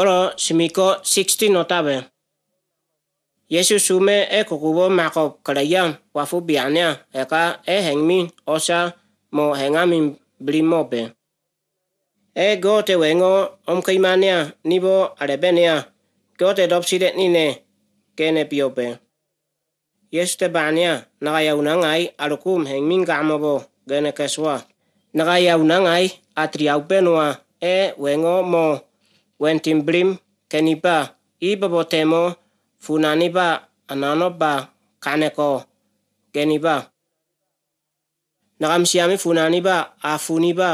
Oro simiko 16 notabe. Yesu sume e kukubo mako kaleyang wafu bianya eka e hengmin osa mo hengamin blimobe. E gote wengo omkaimania nibo arebenia gote dopsidet nine kene piope. Yesu te banya nagayauna ngai alukum hengmin gamobo gene keswa. Nagayauna ngai atriaupenua e wengo mo wentinblim keniba ibobotemo funaniba ba, kaneko geniba nakamsiami funaniba ba,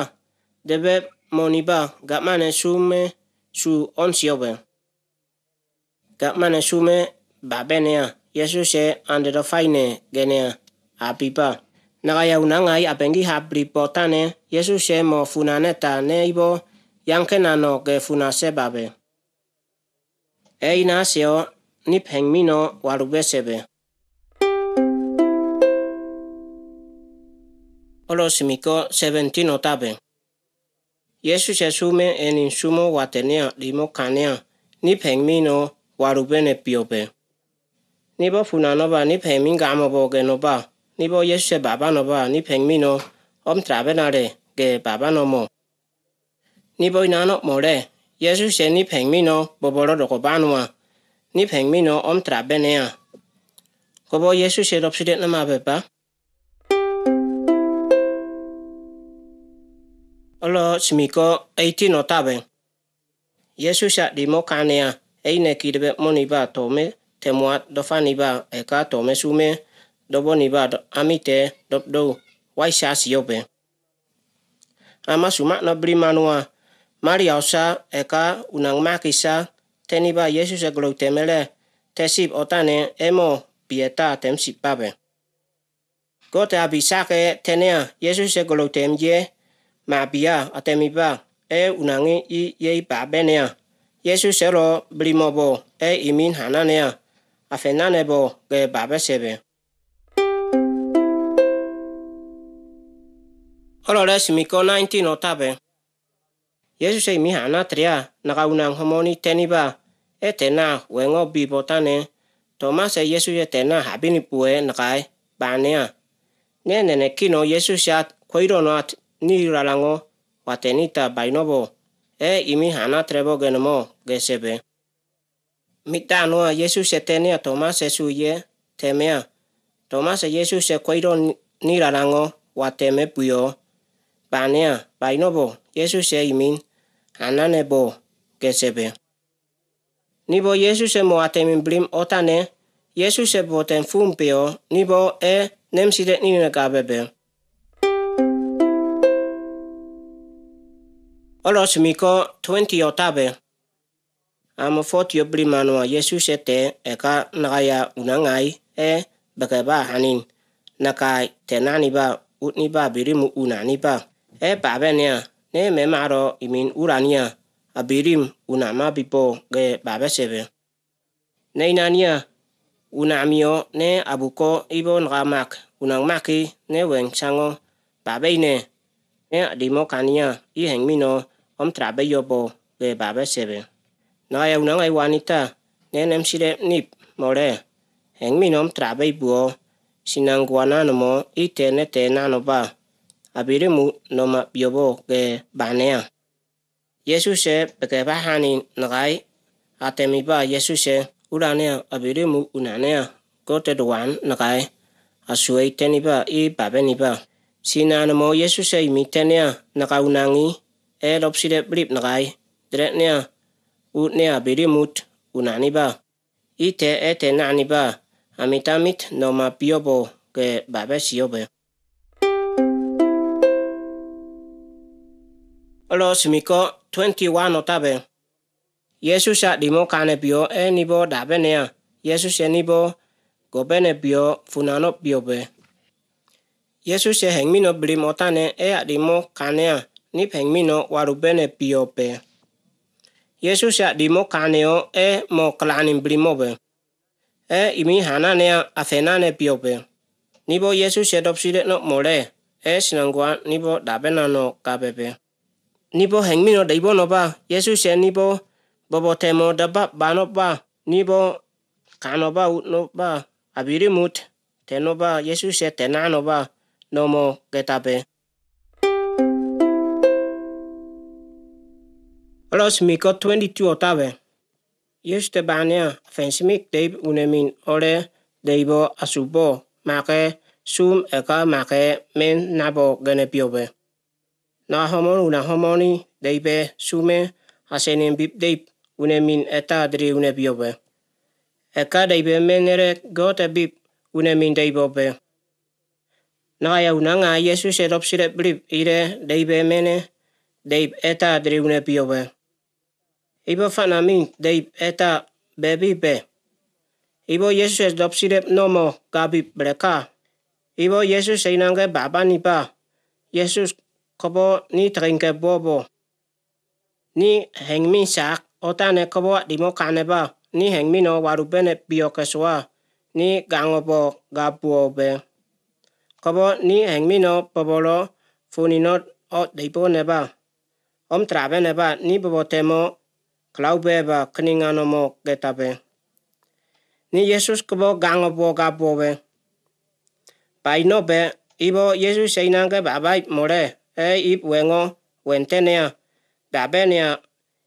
debe moniba gatmane sume su onsiobe gapmane sume babenea yesu se andero faine genea apipa nakayaunangai apengi habripotane yesu se mo funaneta ne yanke nano ge funase babe. Ei ni pengmino warubesebe. Olosimiko seventino tabe. Yesu se sume en insumo watenea limo canea ni pengmino warubene piobe. Nibo funanova ni pengmin gamobo genoba. Nibo yesu se baba noba ni pengmino om trabenare ge baba mo. Niboi nano more. Yesu se ni peng mino boboro doko banua. Ni peng mino om trabenea. Kobo Yesu se dopsidet nama beba. Olo simiko eiti no tabeng. Yesu sa dimo kanea. Eine kidebe moniba tome temuat dofaniba eka tome sume do amite dobdo waisasi yope. Ama sumak no beri manua. Mari osa eka unang makisa teniba Yesus e glou temele tesip otane emo pieta tem sipabe. Gote abisake tenea Yesus e glou temje ma bia atemiba e unangi i yei babenea. Yesus ero lo blimobo e imin hananea afenanebo ge babesebe. Olores miko 19 otabe. yesus imi ha natria naga una homoni teniba etena wengo bibotane tomas e yesu etena habini pue nagai bania ne ne ne kino yesu sha koiro not ni ralango watenita bainobo e imi ha natrebo genmo gesebe mita no yesu setene tomas e suye temea tomas e yesu se koiro ni ralango wateme puyo Banea, bainobo, Jesus imin, ananebo, gesebe. Nibo Jesus moatemin blim otane, Jesus boten fumpio, nibo e nemsidet nina gabebe. Olos miko 20 otabe. Amo fotio blimanoa Jesus te eka nagaya unangai e bakeba hanin. Nakai tenaniba utniba birimu unaniba. e babenia ne me maro imin urania abirim unama pipo ge babe sebe neinania unamio ne abuko ibo ngamak unang maki ne weng sango babeine ne adimo kania i hengmino om trabe yobo ge babe sebe na ya unang ai wanita ne nem sire nip more hengminom trabe buo sinangwana nomo i tene tena no ba abiri mu noma yobo ge banea yesu she bege ba hani nagai atemi ba yesu she uranea abiri mu unanea gote duwan nagai asuei teni ba i babeni ba sinana mo yesu she mi tenea nagaunangi e lopsire blip nagai dretnea utnea abiri mut unani ba ite ete nani ba amitamit noma biobo ge babe siobe lo simiko 21 notabe. Yesu sa dimo kane bio e nibo dabe nea. Yesu se nibo gobene bio funano bio be. Yesu se hengmino bli motane e a dimo kanea ni hengmino warubene bio be. Yesu sa dimo kane o e mo klanin bli mo be. E imi hana nea afenane bio be. Nibo Yesu se dopsire no mole e sinangwa nibo dabe nano kabe be. nipo hengmi no deibo no ba yesu se nipo bobo temo daba ba no ba nipo ka no ba ut no ba abiri mut te no ba yesu se te na no ba no mo getape Olos miko 22 otave. Juste banea fensimik deib unemin ore deibo asubo make sum eka make men nabo genepiobe. Nahamon homoni, deybe sume hasenin bip deyip une min etadri une biobe. Eka deybe menere gote bip une min deybobe. Naya unanga Yesus edop siret blip ire deybe mene deyip etadri une biobe. Ibo fana min deyip eta bebibe. Ibo Yesus edop siret nomo gabib breka. Ibo Yesus einange baba nipa. Yesus kobo ni trinke bobo ni hengmin sak otane kobo dimo kaneba ni hengmin o warubene biokeswa ni gangobo gabuobe kobo ni hengmin o bobolo funinot o deipo neba om trabe neba ni bobotemo klaubeba kninganomo getabe ni yesus kobo gangobo gabuobe painobe ibo yesus seinange babai more 哎，伊维诺，维特尼亚，达呢？尼亚，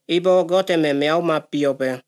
伊布，戈特梅梅奥马皮奥奔。